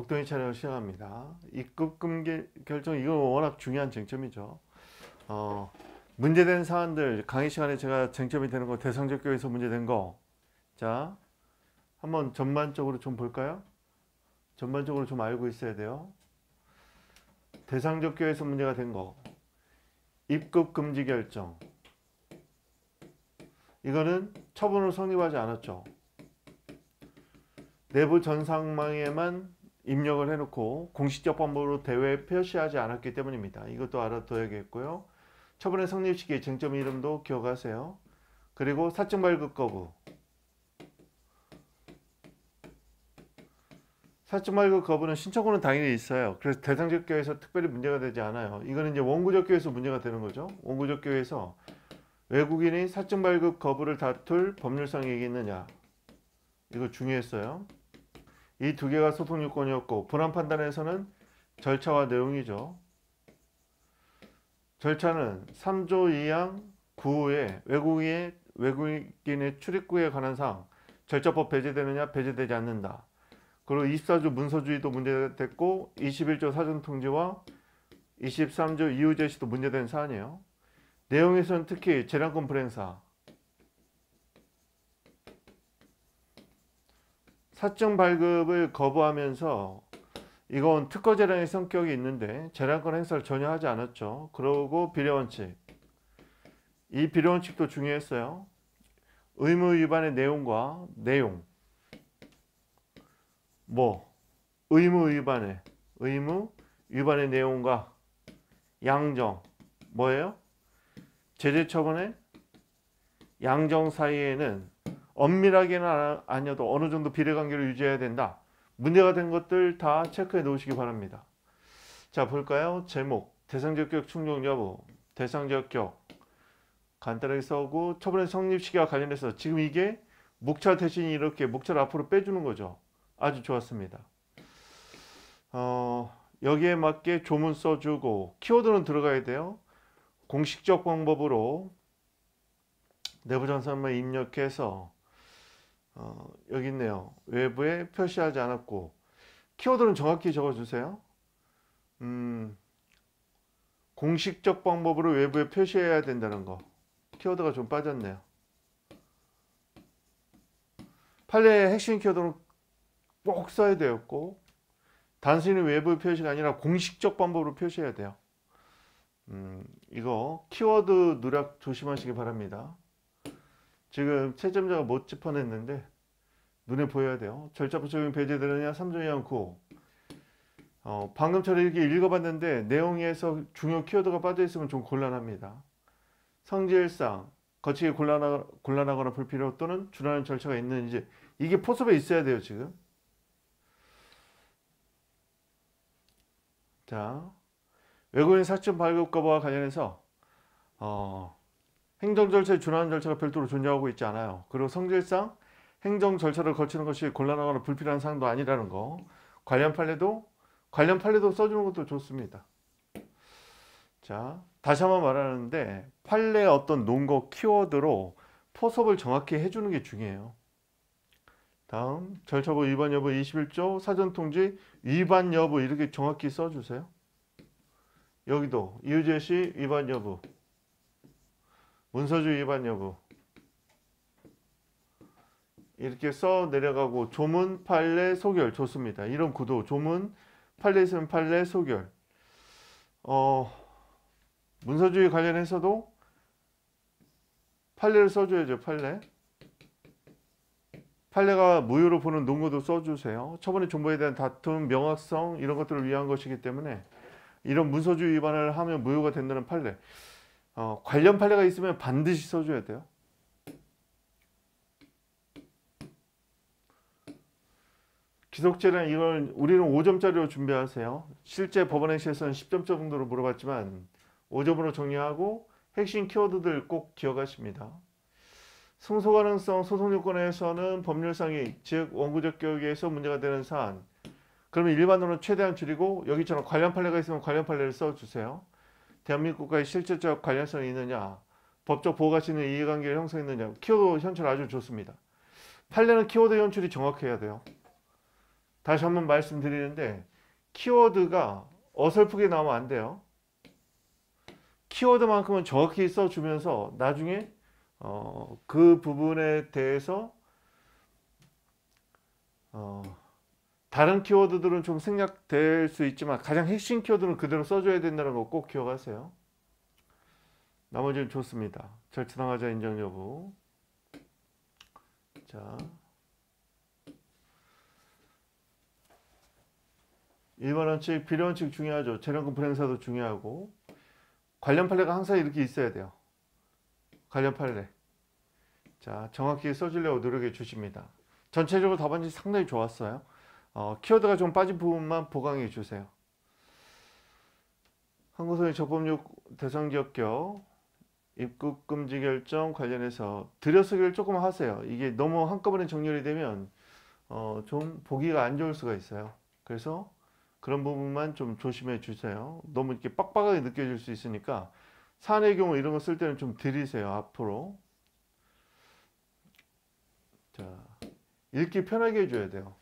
복동이 차량을 시작합니다. 입급금 결정 이건 워낙 중요한 쟁점이죠. 어, 문제된 사안들 강의 시간에 제가 쟁점이 되는 거 대성적 교에서 문제된 거. 자, 한번 전반적으로 좀 볼까요? 전반적으로 좀 알고 있어야 돼요. 대상적 교에서 문제가 된 거. 입급 금지 결정. 이거는 처분으 성립하지 않았죠. 내부 전상망에만 입력을 해놓고 공식적 방법으로 대회에 표시하지 않았기 때문입니다. 이것도 알아둬야겠고요. 처분의 성립 시기, 쟁점 이름도 기억하세요. 그리고 사증 발급 거부. 사증 발급 거부는 신청권은 당연히 있어요. 그래서 대상적 교회에서 특별히 문제가 되지 않아요. 이거는 이제 원구적 교회에서 문제가 되는 거죠. 원구적 교회에서 외국인이 사증 발급 거부를 다툴 법률상 얘기 있느냐. 이거 중요했어요. 이두 개가 소송 요건이었고 분한 판단에서는 절차와 내용이죠. 절차는 3조 2항 9호의 외국인의, 외국인의 출입구에 관한 사항 절차법 배제되느냐 배제되지 않는다. 그리고 24조 문서주의도 문제됐고 21조 사전통지와 23조 이유 제시도 문제된 사안이에요. 내용에서는 특히 재량권 불행사, 사적 발급을 거부하면서 이건 특허 재량의 성격이 있는데 재량권 행사를 전혀 하지 않았죠. 그러고 비례원칙. 이 비례원칙도 중요했어요. 의무 위반의 내용과 내용. 뭐 의무 위반의 의무 위반의 내용과 양정 뭐예요? 제재 처분의 양정 사이에는 엄밀하게는 아, 아니어도 어느 정도 비례관계를 유지해야 된다. 문제가 된 것들 다 체크해 놓으시기 바랍니다. 자 볼까요? 제목 대상지격 충족 여부 대상지격 간단하게 써고 처분의 성립 시기와 관련해서 지금 이게 목차 대신 이렇게 목차를 앞으로 빼주는 거죠. 아주 좋았습니다. 어, 여기에 맞게 조문 써주고 키워드는 들어가야 돼요. 공식적 방법으로 내부 전산만 입력해서 어, 여기 있네요. 외부에 표시하지 않았고 키워드는 정확히 적어주세요. 음, 공식적 방법으로 외부에 표시해야 된다는 거. 키워드가 좀 빠졌네요. 판례의 핵심 키워드는 꼭 써야 되었고 단순히 외부 표시가 아니라 공식적 방법으로 표시해야 돼요. 음, 이거 키워드 누락 조심하시기 바랍니다. 지금 채점자가 못 짚어냈는데 눈에 보여야 돼요. 절차부 적용 배제되느냐 3조 이하 9호. 어, 방금 전에 이렇게 읽어봤는데 내용에서 중요 키워드가 빠져있으면 좀 곤란합니다. 성질상 거치기 곤란하, 곤란하거나 불필요 또는 준하는 절차가 있는지 이게 포섭에 있어야 돼요 지금. 자 외국인 사전 발급 거부와 관련해서 어, 행정 절차에 준하는 절차가 별도로 존재하고 있지 않아요. 그리고 성질상 행정 절차를 거치는 것이 곤란하거나 불필요한 사항도 아니라는 거. 관련 판례도 관련 판례도 써주는 것도 좋습니다. 자, 다시 한번 말하는데 판례 어떤 논거 키워드로 포섭을 정확히 해주는 게 중요해요. 다음 절차부 위반 여부 21조 사전통지 위반 여부 이렇게 정확히 써주세요. 여기도 이유제시 위반 여부 문서주 의 위반 여부 이렇게 써 내려가고 조문 판례 소결 좋습니다. 이런 구도 조문 판례 있으면 판례 소결 어 문서주의 관련해서도 판례를 써줘야죠 판례 판례가 무효로 보는 논거도 써주세요. 처분의 정보에 대한 다툼, 명확성 이런 것들을 위한 것이기 때문에 이런 문서주의 위반을 하면 무효가 된다는 판례 어, 관련 판례가 있으면 반드시 써줘야 돼요. 기속죄는 이걸 우리는 5점짜리로 준비하세요. 실제 법원 행시에서는 10점 정도로 물어봤지만 5점으로 정리하고 핵심 키워드들 꼭 기억하십니다. 승소 가능성 소송 요건에서는 법률상의 즉 원고적 교에서 문제가 되는 사안 그러면 일반으로 최대한 줄이고 여기처럼 관련 판례가 있으면 관련 판례를 써주세요. 대한민국 과의 실질적 관련성이 있느냐 법적 보호가 있는 이해관계를 형성했느냐 키워드 현출 아주 좋습니다. 판례는 키워드 연출이 정확해야 돼요. 다시 한번 말씀드리는데 키워드가 어설프게 나오면 안 돼요. 키워드만큼은 정확히 써주면서 나중에 어, 그 부분에 대해서 어, 다른 키워드들은 좀 생략될 수 있지만 가장 핵심 키워드는 그대로 써줘야 된다는 거 꼭 기억하세요. 나머지는 좋습니다. 절차당하자 인정 여부. 자. 1번 원칙, 비례 원칙 중요하죠. 재량금 불행사도 중요하고 관련 판례가 항상 이렇게 있어야 돼요. 관련 판례. 자, 정확히 써주려고 노력해 주십니다. 전체적으로 답안지 상당히 좋았어요. 어, 키워드가 좀 빠진 부분만 보강해 주세요. 한국소년 저법률 대상기업교 입국금지 결정 관련해서 들여쓰기를 조금 하세요. 이게 너무 한꺼번에 정렬이 되면 어, 좀 보기가 안 좋을 수가 있어요. 그래서 그런 부분만 좀 조심해 주세요. 너무 이렇게 빡빡하게 느껴질 수 있으니까 사안 경우 이런 거 쓸 때는 좀 들이세요. 앞으로. 자, 읽기 편하게 해줘야 돼요.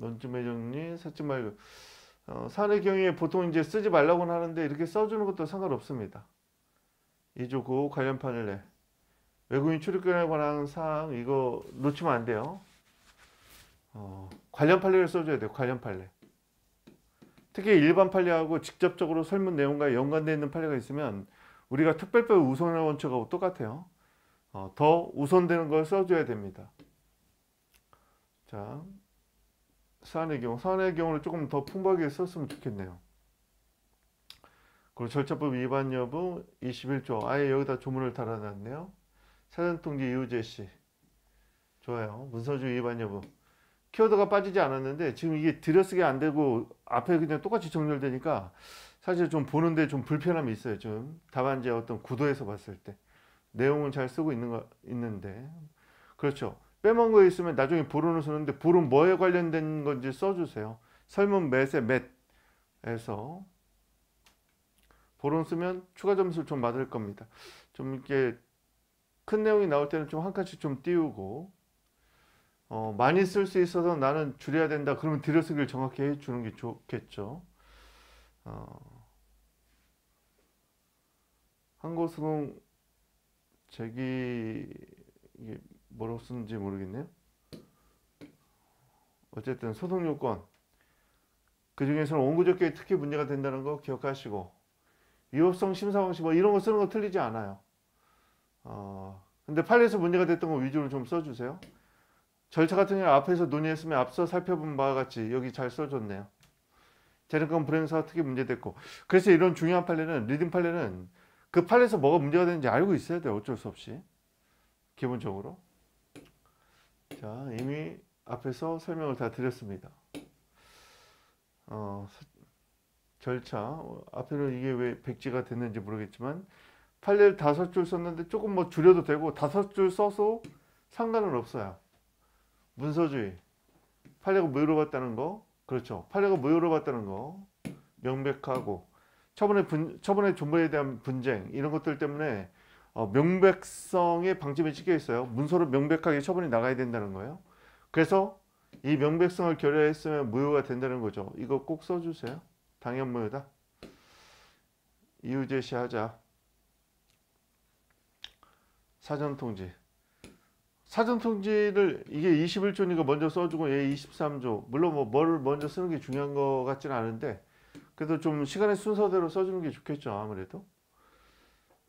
논점의 정리, 사집 말고 어, 사례 경우에 보통 이제 쓰지 말라고는 하는데 이렇게 써주는 것도 상관없습니다. 2조 9 관련판을 내 외국인 출입권에 관한 사항 이거 놓치면 안 돼요. 어, 관련 판례를 써줘야 돼요. 관련 판례. 특히 일반 판례하고 직접적으로 설문 내용과 연관되어 있는 판례가 있으면 우리가 특별법 우선의 원칙하고 똑같아요. 어, 더 우선되는 걸 써줘야 됩니다. 자, 사안의 경우, 사안의 경우를 조금 더 풍부하게 썼으면 좋겠네요. 그리고 절차법 위반 여부 21조 아예 여기다 조문을 달아놨네요. 사전통지 이우재 씨 좋아요. 문서주 위반 여부 키워드가 빠지지 않았는데 지금 이게 들여쓰기 안 되고 앞에 그냥 똑같이 정렬되니까 사실 좀 보는데 좀 불편함이 있어요. 좀 답안지의 어떤 구도에서 봤을 때 내용은 잘 쓰고 있는 거 있는데 그렇죠. 빼먹은 거 있으면 나중에 불운을 쓰는데 불은 뭐에 관련된 건지 써주세요. 설문 맷의 맷에서 불운 쓰면 추가 점수를 좀 받을 겁니다. 좀 이렇게 큰 내용이 나올 때는 좀 한 칸씩 좀 띄우고 어, 많이 쓸 수 있어서 나는 줄여야 된다. 그러면 들여쓰기를 정확히 해주는 게 좋겠죠. 어, 한고수공 제기 뭐라고 쓰는지 모르겠네요. 어쨌든 소송 요건 그 중에서는 원고적격이 특히 문제가 된다는 거 기억하시고 위법성 심사 방식 뭐 이런 거 쓰는 거 틀리지 않아요. 어, 근데 판례에서 문제가 됐던 거 위주로 좀 써주세요. 절차 같은 경우 앞에서 논의했으면 앞서 살펴본 바와 같이 여기 잘 써줬네요. 재량권 불행사 특히 문제됐고 그래서 이런 중요한 판례는 리딩 판례는 그 판례에서 뭐가 문제가 되는지 알고 있어야 돼요. 어쩔 수 없이 기본적으로. 자, 이미 앞에서 설명을 다 드렸습니다. 어, 절차. 어, 앞에는 이게 왜 백지가 됐는지 모르겠지만, 판례 다섯 줄 썼는데 조금 뭐 줄여도 되고, 다섯 줄 써서 상관은 없어요. 문서주의. 판례가 무효봤다는 거. 그렇죠. 판례가 무효봤다는 거. 명백하고. 처분의 분, 처분의 존버에 대한 분쟁. 이런 것들 때문에 어, 명백성의 방침에 찍혀 있어요. 문서로 명백하게 처분이 나가야 된다는 거예요. 그래서 이 명백성을 결여했으면 무효가 된다는 거죠. 이거 꼭 써주세요. 당연 무효다. 이유 제시하자. 사전 통지. 사전 통지를 이게 21조니까 먼저 써주고 얘 23조. 물론 뭐뭐 먼저 쓰는 게 중요한 것 같지는 않은데 그래도 좀 시간의 순서대로 써주는 게 좋겠죠 아무래도.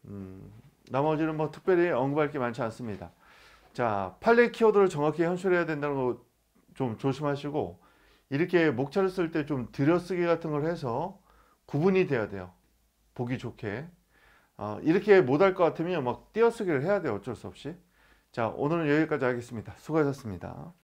음. 나머지는 뭐 특별히 언급할 게 많지 않습니다. 자, 판례 키워드를 정확히 현출해야 된다는 거좀 조심하시고 이렇게 목차를 쓸 때 좀 들여쓰기 같은 걸 해서 구분이 돼야 돼요. 보기 좋게. 어, 이렇게 못 할 것 같으면 막 띄어쓰기를 해야 돼요. 어쩔 수 없이. 자, 오늘은 여기까지 하겠습니다. 수고하셨습니다.